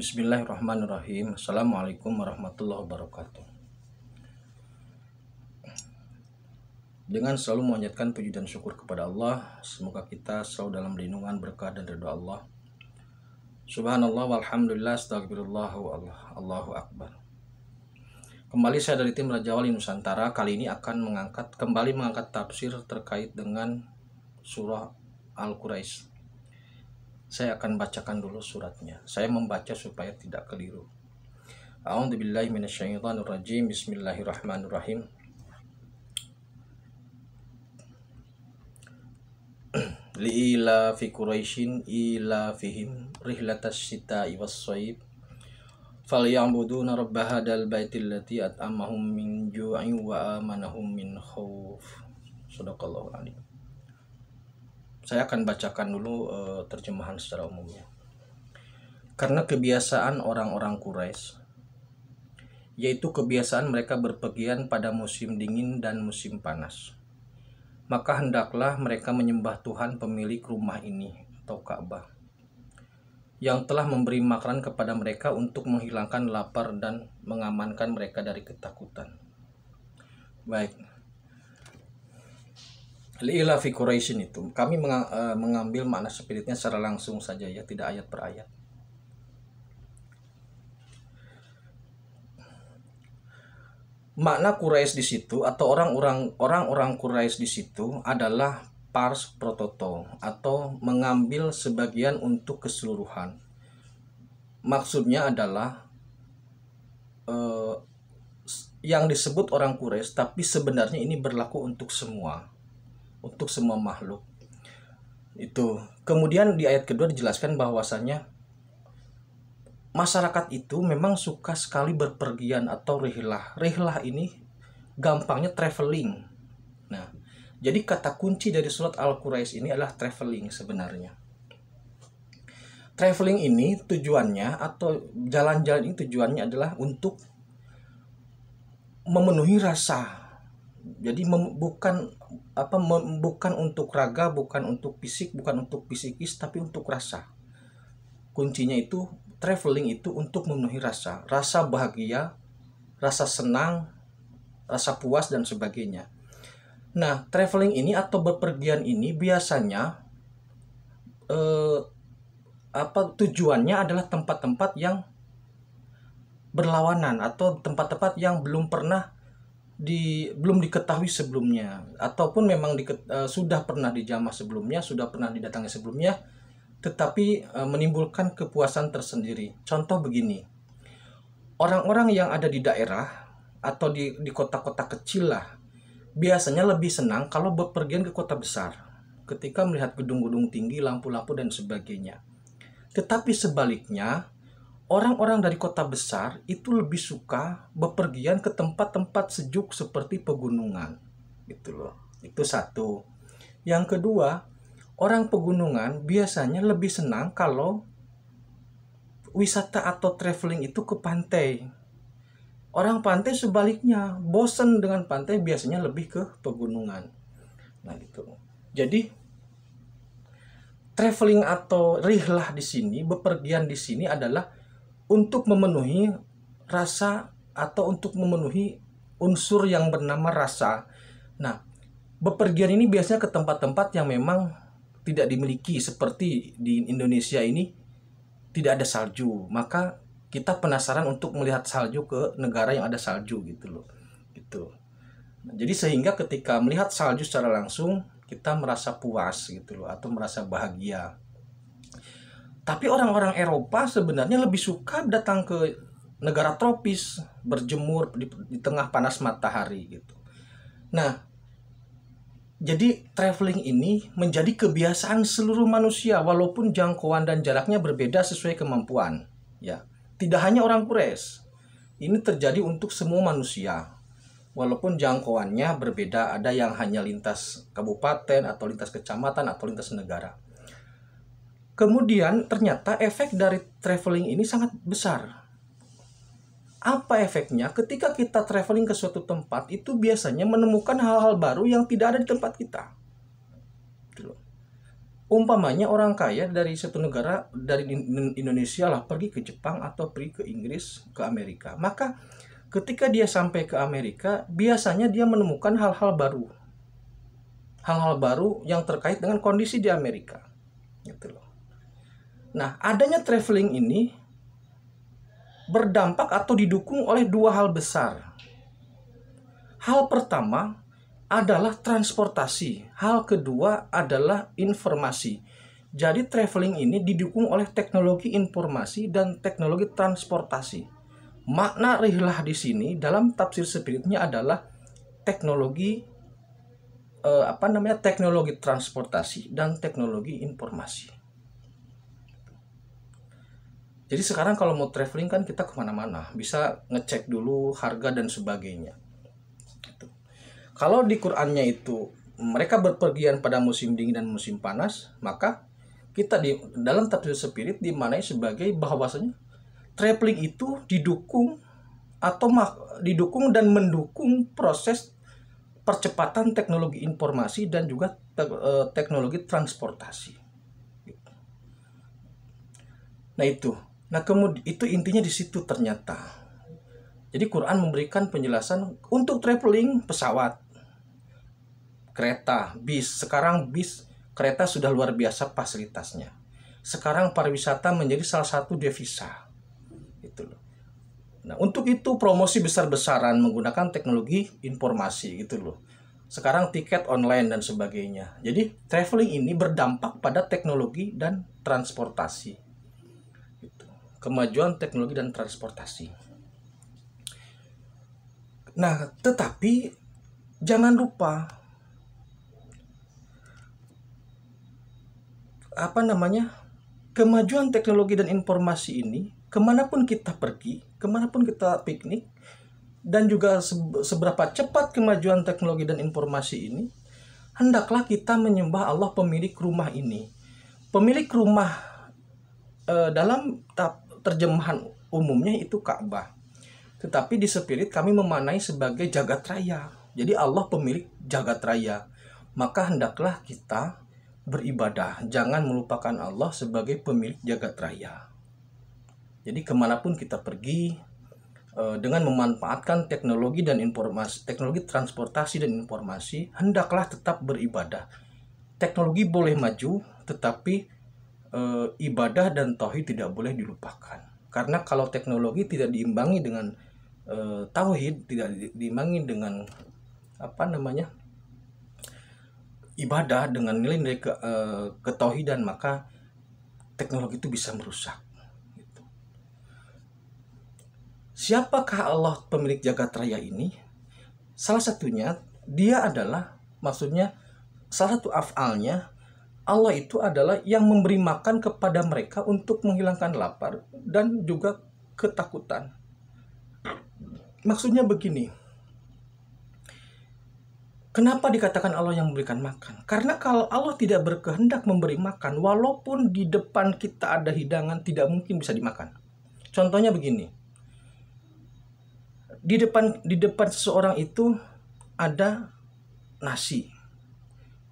Bismillahirrahmanirrahim. Assalamualaikum warahmatullahi wabarakatuh. Dengan selalu menyatakan puji dan syukur kepada Allah, semoga kita selalu dalam lindungan berkah dan ridho Allah. Subhanallah walhamdulillah astagfirullah Allah, Allahu akbar. Kembali saya dari tim Raja Wali Nusantara kali ini akan mengangkat kembali mengangkat tafsir terkait dengan surah Al-Quraisy saya akan bacakan dulu suratnya. Saya membaca supaya tidak keliru. A'udzubillahi minasyaitonirrajim. Bismillahirrahmanirrahim. Li'ila fi Quraisyin ila fihim rihlatas sita'i was saib falyambuduna rabba hadal baitil lati at'amahum min ju'in wa amanahum min khauf. Sadaqallahu alim saya akan bacakan dulu e, terjemahan secara umumnya. Karena kebiasaan orang-orang Quraisy yaitu kebiasaan mereka berpergian pada musim dingin dan musim panas. Maka hendaklah mereka menyembah Tuhan pemilik rumah ini atau Ka'bah yang telah memberi makanan kepada mereka untuk menghilangkan lapar dan mengamankan mereka dari ketakutan. Baik, Lila fi Quraisyin itu kami eh, mengambil makna spiritnya secara langsung saja ya, tidak ayat per ayat. Makna Quraisy di situ atau orang-orang orang-orang Quraisy di situ adalah pars prototo atau mengambil sebagian untuk keseluruhan. Maksudnya adalah eh, yang disebut orang Quraisy tapi sebenarnya ini berlaku untuk semua untuk semua makhluk. Itu. Kemudian di ayat kedua dijelaskan bahwasanya masyarakat itu memang suka sekali berpergian atau rihlah. Rihlah ini gampangnya traveling. Nah, jadi kata kunci dari surat Al-Quraisy ini adalah traveling sebenarnya. Traveling ini tujuannya atau jalan-jalan ini tujuannya adalah untuk memenuhi rasa. Jadi mem bukan apa bukan untuk raga, bukan untuk fisik, bukan untuk fisikis tapi untuk rasa. Kuncinya itu traveling itu untuk memenuhi rasa, rasa bahagia, rasa senang, rasa puas dan sebagainya. Nah, traveling ini atau bepergian ini biasanya eh, apa tujuannya adalah tempat-tempat yang berlawanan atau tempat-tempat yang belum pernah di belum diketahui sebelumnya ataupun memang di, uh, e, sudah pernah dijamah sebelumnya, sudah pernah didatangi sebelumnya tetapi uh, menimbulkan kepuasan tersendiri. Contoh begini. Orang-orang yang ada di daerah atau di di kota-kota kecil lah biasanya lebih senang kalau berpergian ke kota besar ketika melihat gedung-gedung tinggi, lampu-lampu dan sebagainya. Tetapi sebaliknya, orang-orang dari kota besar itu lebih suka bepergian ke tempat-tempat sejuk seperti pegunungan. Gitu loh. Itu satu. Yang kedua, orang pegunungan biasanya lebih senang kalau wisata atau traveling itu ke pantai. Orang pantai sebaliknya, bosen dengan pantai biasanya lebih ke pegunungan. Nah, gitu. Jadi traveling atau rihlah di sini, bepergian di sini adalah untuk memenuhi rasa atau untuk memenuhi unsur yang bernama rasa. Nah, bepergian ini biasanya ke tempat-tempat yang memang tidak dimiliki seperti di Indonesia ini tidak ada salju. Maka kita penasaran untuk melihat salju ke negara yang ada salju gitu loh. Gitu. Nah, jadi sehingga ketika melihat salju secara langsung kita merasa puas gitu loh atau merasa bahagia. Tapi orang-orang Eropa sebenarnya lebih suka datang ke negara tropis berjemur di, di tengah panas matahari gitu. Nah, jadi traveling ini menjadi kebiasaan seluruh manusia walaupun jangkauan dan jaraknya berbeda sesuai kemampuan, ya. Tidak hanya orang Kures. Ini terjadi untuk semua manusia. Walaupun jangkauannya berbeda, ada yang hanya lintas kabupaten atau lintas kecamatan atau lintas negara. Kemudian ternyata efek dari traveling ini sangat besar. Apa efeknya? Ketika kita traveling ke suatu tempat itu biasanya menemukan hal-hal baru yang tidak ada di tempat kita. Gitu Umpamanya orang kaya dari satu negara dari Indonesia lah pergi ke Jepang atau pergi ke Inggris, ke Amerika. Maka ketika dia sampai ke Amerika, biasanya dia menemukan hal-hal baru. Hal-hal baru yang terkait dengan kondisi di Amerika. Gitu loh. Nah, adanya traveling ini berdampak atau didukung oleh dua hal besar. Hal pertama adalah transportasi, hal kedua adalah informasi. Jadi traveling ini didukung oleh teknologi informasi dan teknologi transportasi. Makna rihlah di sini dalam tafsir spiritnya adalah teknologi eh, apa namanya teknologi transportasi dan teknologi informasi. Jadi sekarang kalau mau traveling kan kita kemana-mana, bisa ngecek dulu harga dan sebagainya. Gitu. Kalau di Qurannya itu mereka berpergian pada musim dingin dan musim panas, maka kita di dalam tafsir spirit dimanai sebagai bahwasanya traveling itu didukung atau didukung dan mendukung proses percepatan teknologi informasi dan juga te e, teknologi transportasi. Gitu. Nah itu Nah, kemudian itu intinya di situ ternyata. Jadi Quran memberikan penjelasan untuk traveling pesawat, kereta, bis. Sekarang bis, kereta sudah luar biasa fasilitasnya. Sekarang pariwisata menjadi salah satu devisa. Itu loh. Nah, untuk itu promosi besar-besaran menggunakan teknologi informasi gitu loh. Sekarang tiket online dan sebagainya. Jadi traveling ini berdampak pada teknologi dan transportasi kemajuan teknologi dan transportasi. Nah, tetapi jangan lupa apa namanya kemajuan teknologi dan informasi ini kemanapun kita pergi, kemanapun kita piknik, dan juga seberapa cepat kemajuan teknologi dan informasi ini, hendaklah kita menyembah Allah pemilik rumah ini. Pemilik rumah eh, dalam terjemahan umumnya itu Ka'bah. Tetapi di spirit kami memanai sebagai jagat raya. Jadi Allah pemilik jagat raya. Maka hendaklah kita beribadah. Jangan melupakan Allah sebagai pemilik jagat raya. Jadi kemanapun kita pergi, eh, dengan memanfaatkan teknologi dan informasi, teknologi transportasi dan informasi, hendaklah tetap beribadah. Teknologi boleh maju, tetapi e, ibadah dan tauhid tidak boleh dilupakan. Karena kalau teknologi tidak diimbangi dengan e, tauhid, tidak diimbangi dengan apa namanya ibadah dengan nilai-nilai ke, e, ketauhidan maka teknologi itu bisa merusak. Gitu. Siapakah Allah pemilik jagat raya ini? Salah satunya dia adalah maksudnya salah satu afalnya Allah itu adalah yang memberi makan kepada mereka untuk menghilangkan lapar dan juga ketakutan. Maksudnya begini. Kenapa dikatakan Allah yang memberikan makan? Karena kalau Allah tidak berkehendak memberi makan, walaupun di depan kita ada hidangan, tidak mungkin bisa dimakan. Contohnya begini. Di depan di depan seseorang itu ada nasi.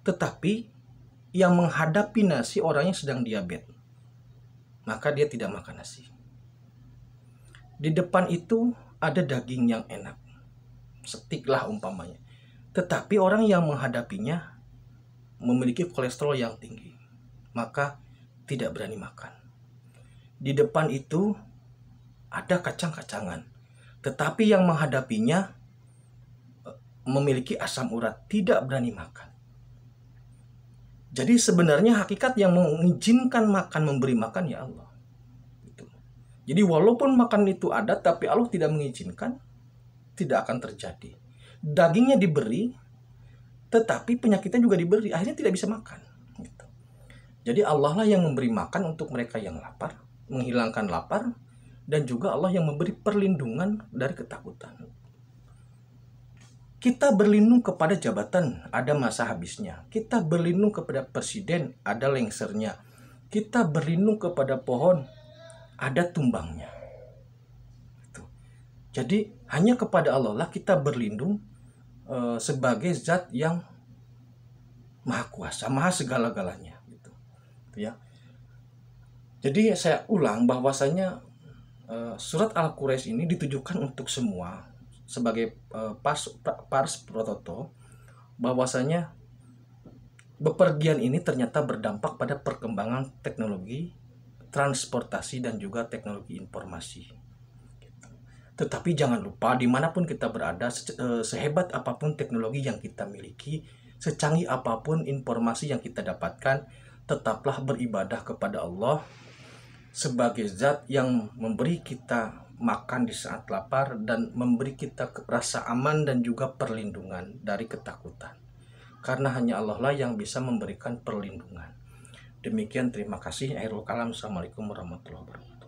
Tetapi yang menghadapi nasi orangnya sedang diabetes. Maka dia tidak makan nasi. Di depan itu ada daging yang enak. Setiklah umpamanya. Tetapi orang yang menghadapinya memiliki kolesterol yang tinggi. Maka tidak berani makan. Di depan itu ada kacang-kacangan. Tetapi yang menghadapinya eh, memiliki asam urat, tidak berani makan jadi sebenarnya hakikat yang mengizinkan makan memberi makan ya Allah. Gitu. Jadi walaupun makan itu ada tapi Allah tidak mengizinkan, tidak akan terjadi. Dagingnya diberi, tetapi penyakitnya juga diberi. Akhirnya tidak bisa makan. Gitu. Jadi Allah lah yang memberi makan untuk mereka yang lapar, menghilangkan lapar, dan juga Allah yang memberi perlindungan dari ketakutan. Kita berlindung kepada jabatan, ada masa habisnya. Kita berlindung kepada presiden, ada lengsernya. Kita berlindung kepada pohon, ada tumbangnya. Itu. Jadi hanya kepada Allah lah kita berlindung e, sebagai zat yang maha kuasa, maha segala-galanya. Gitu. Gitu ya. Jadi saya ulang bahwasanya e, surat Al-Quraisy ini ditujukan untuk semua sebagai uh, eh, pas pars prototo bahwasanya bepergian ini ternyata berdampak pada perkembangan teknologi transportasi dan juga teknologi informasi. Tetapi jangan lupa dimanapun kita berada, eh, sehebat apapun teknologi yang kita miliki, secanggih apapun informasi yang kita dapatkan, tetaplah beribadah kepada Allah sebagai zat yang memberi kita makan di saat lapar dan memberi kita rasa aman dan juga perlindungan dari ketakutan. Karena hanya Allah lah yang bisa memberikan perlindungan. Demikian terima kasih. Akhirul kalam. Assalamualaikum warahmatullahi wabarakatuh.